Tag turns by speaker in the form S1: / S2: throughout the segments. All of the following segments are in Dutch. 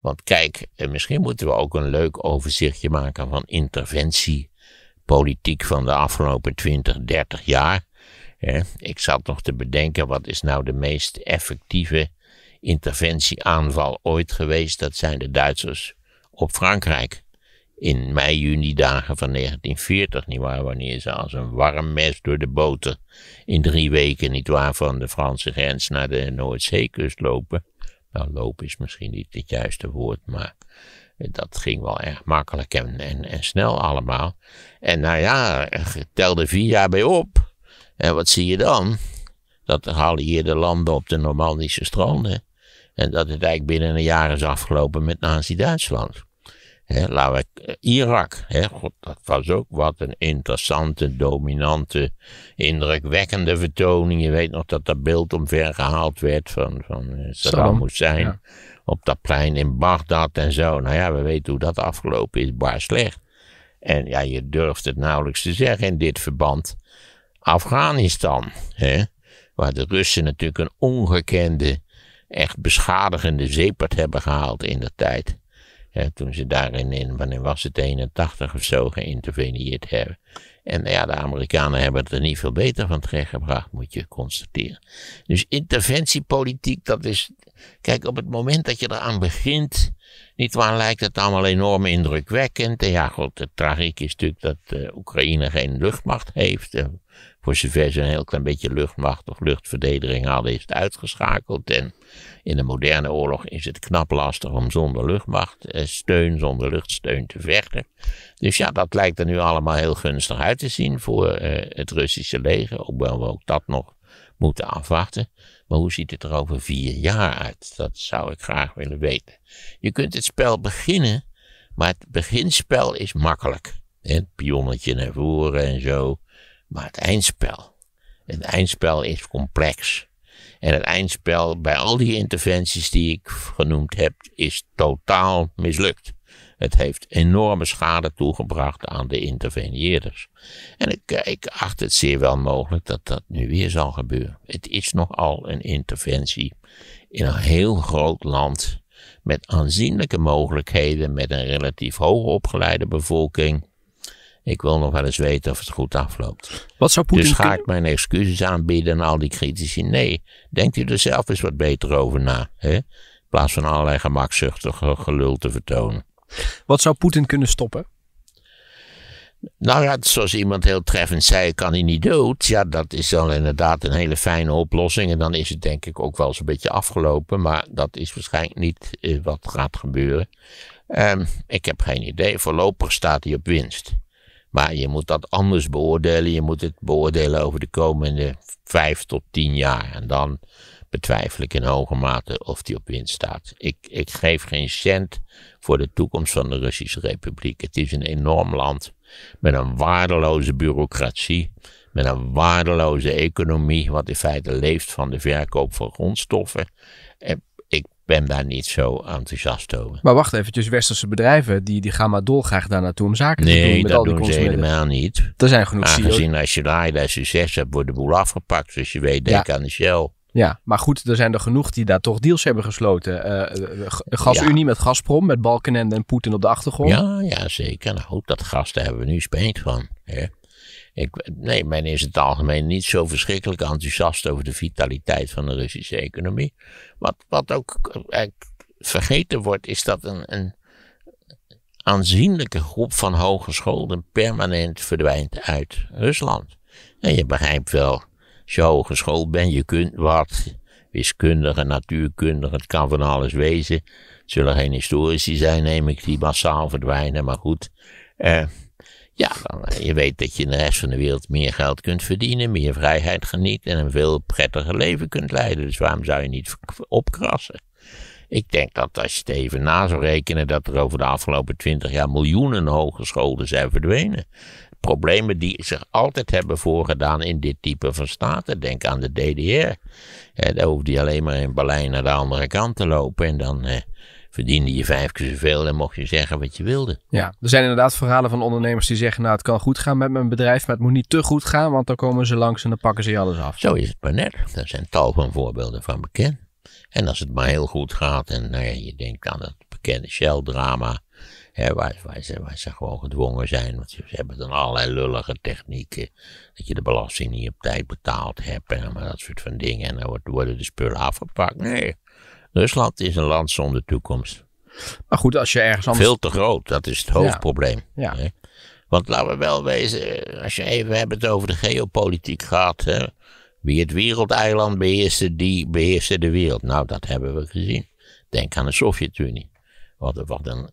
S1: Want kijk, eh, misschien moeten we ook een leuk overzichtje maken van interventiepolitiek van de afgelopen 20, 30 jaar. Ik zat nog te bedenken, wat is nou de meest effectieve interventieaanval ooit geweest? Dat zijn de Duitsers op Frankrijk. In mei-juni dagen van 1940, nietwaar, wanneer ze als een warm mes door de boten in drie weken, nietwaar, van de Franse grens naar de Noordzeekust lopen. Nou, lopen is misschien niet het juiste woord, maar dat ging wel erg makkelijk en, en, en snel allemaal. En nou ja, telde vier jaar bij op. En wat zie je dan? Dat er de landen op de Normandische stranden. En dat het eigenlijk binnen een jaar is afgelopen met Nazi-Duitsland. He, laten we, eh, Irak, he, God, dat was ook wat een interessante, dominante, indrukwekkende vertoning. Je weet nog dat dat beeld omvergehaald werd van, van eh, Saddam Hussein op dat plein in Bagdad en zo. Nou ja, we weten hoe dat afgelopen is, baar slecht. En ja, je durft het nauwelijks te zeggen in dit verband. Afghanistan, he, waar de Russen natuurlijk een ongekende, echt beschadigende zeepert hebben gehaald in de tijd toen ze daarin in, wanneer was het, 81 of zo, geïnterveneerd hebben. En ja, de Amerikanen hebben het er niet veel beter van terechtgebracht, moet je constateren. Dus interventiepolitiek, dat is Kijk, op het moment dat je eraan begint, waar lijkt het allemaal enorm indrukwekkend. En ja, goed, het tragiek is natuurlijk dat eh, Oekraïne geen luchtmacht heeft. voor zover ze een heel klein beetje luchtmacht of luchtverdediging hadden, is het uitgeschakeld. En in de moderne oorlog is het knap lastig om zonder luchtmacht eh, steun, zonder luchtsteun te vechten. Dus ja, dat lijkt er nu allemaal heel gunstig uit te zien voor eh, het Russische leger. Hoewel we ook dat nog moeten afwachten. Maar hoe ziet het er over vier jaar uit? Dat zou ik graag willen weten. Je kunt het spel beginnen, maar het beginspel is makkelijk. Het pionnetje naar voren en zo. Maar het eindspel. Het eindspel is complex. En het eindspel bij al die interventies die ik genoemd heb, is totaal mislukt. Het heeft enorme schade toegebracht aan de interveneerders. En ik, eh, ik acht het zeer wel mogelijk dat dat nu weer zal gebeuren. Het is nogal een interventie in een heel groot land met aanzienlijke mogelijkheden, met een relatief hoog opgeleide bevolking. Ik wil nog wel eens weten of het goed afloopt. Wat zou Poetin dus ga ik mijn excuses aanbieden aan al die critici? Nee, denkt u er zelf eens wat beter over na. Hè? In plaats van allerlei gemakzuchtige gelul te vertonen. Wat zou Poetin kunnen stoppen? Nou ja, zoals iemand heel treffend zei, kan hij niet dood. Ja, dat is dan inderdaad een hele fijne oplossing. En dan is het denk ik ook wel eens een beetje afgelopen. Maar dat is waarschijnlijk niet eh, wat gaat gebeuren. Ehm, ik heb geen idee. Voorlopig staat hij op winst. Maar je moet dat anders beoordelen. Je moet het beoordelen over de komende vijf tot tien jaar. En dan betwijfel ik in hoge mate of die op winst staat. Ik, ik geef geen cent voor de toekomst van de Russische Republiek. Het is een enorm land met een waardeloze bureaucratie, met een waardeloze economie, wat in feite leeft van de verkoop van grondstoffen. En ik ben daar niet zo enthousiast over.
S2: Maar wacht even, westerse bedrijven die, die gaan maar dolgraag daar naartoe om zaken nee, te doen. Nee, dat al doen ze helemaal
S1: niet. Er zijn genoeg e Aangezien als je daar succes hebt, wordt de boel afgepakt. Zoals je weet, denk aan de Shell.
S2: Ja, maar goed, er zijn er genoeg die daar toch deals hebben gesloten. Uh, Gasunie met Gazprom, met Balkenende en Poetin op de achtergrond. Ja,
S1: ja zeker. Nou, dat gas, daar hebben we nu spijt van. Hè? Ik, nee, men is in het algemeen niet zo verschrikkelijk enthousiast over de vitaliteit van de Russische economie. Wat, wat ook vergeten wordt, is dat een, een aanzienlijke groep van hogescholen permanent verdwijnt uit Rusland. En je begrijpt wel je hogeschool bent, je kunt wat. Wiskundige, natuurkundige, het kan van alles wezen. Het zullen geen historici zijn, neem ik, die massaal verdwijnen, maar goed. Eh, ja, eh, je weet dat je in de rest van de wereld meer geld kunt verdienen, meer vrijheid geniet en een veel prettiger leven kunt leiden. Dus waarom zou je niet opkrassen? Ik denk dat als je het even na zou rekenen, dat er over de afgelopen twintig jaar miljoenen hogescholen zijn verdwenen problemen die zich altijd hebben voorgedaan in dit type van staten. Denk aan de DDR. Eh, daar hoefde je alleen maar in Berlijn naar de andere kant te lopen en dan eh, verdiende je vijf keer zoveel en mocht je zeggen wat je wilde. Ja,
S2: er zijn inderdaad verhalen van ondernemers die zeggen, nou het kan goed gaan met mijn bedrijf, maar het moet niet te goed gaan, want dan komen ze langs en dan pakken ze je alles af. Zo is het
S1: maar net. Daar zijn tal van voorbeelden van bekend. En als het maar heel goed gaat en nou ja, je denkt aan het bekende Shell-drama Hè, waar, waar, ze, waar, ze, gewoon gedwongen zijn. Want ze, hebben dan allerlei lullige technieken. Dat je de belasting niet op tijd betaald hebt. En dat soort van dingen. En dan worden de spullen afgepakt. Nee. Rusland is een land zonder toekomst. Maar goed, als je ergens anders... Veel te groot, dat is het hoofdprobleem. Ja. Want laten we wel wezen, als je even hebben het over de geopolitiek gehad. Wie het wereldeiland beheerste, die beheerste de wereld. Nou, dat hebben we gezien. Denk aan de Sovjet-Unie. Wat, wat, een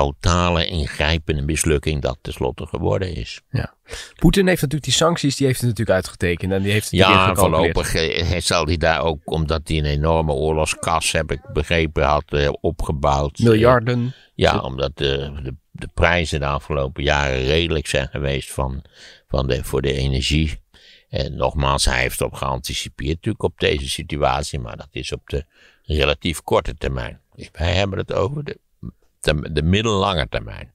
S1: totale ingrijpende mislukking dat tenslotte geworden is.
S2: Ja. Poetin heeft natuurlijk die sancties, die heeft natuurlijk uitgetekend en die heeft die Ja, voorlopig eh,
S1: eh, zal hij daar ook, omdat hij een enorme oorlogskas, heb ik begrepen, had eh, opgebouwd. Miljarden. ja, omdat de, de, de prijzen de afgelopen jaren redelijk zijn geweest van, van de, voor de energie. En nogmaals, hij heeft op geanticipeerd natuurlijk op deze situatie, maar dat is op de relatief korte termijn. wij hebben het over de de, middellange termijn.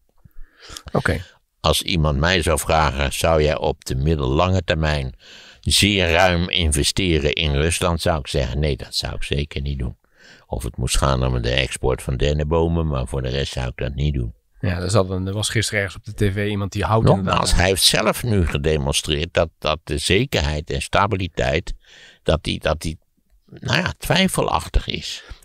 S1: Oké. Als iemand mij zou vragen, zou jij op de middellange termijn zeer ruim investeren in Rusland, zou ik zeggen, nee, dat zou ik zeker niet doen. Of het moest gaan om de export van dennenbomen, maar voor de rest zou ik dat niet doen. Ja, er, er was gisteren ergens op de tv iemand die houdt... Nogmaals, hij heeft zelf nu gedemonstreerd dat, dat de zekerheid en stabiliteit, dat die, dat die nou ja, twijfelachtig is.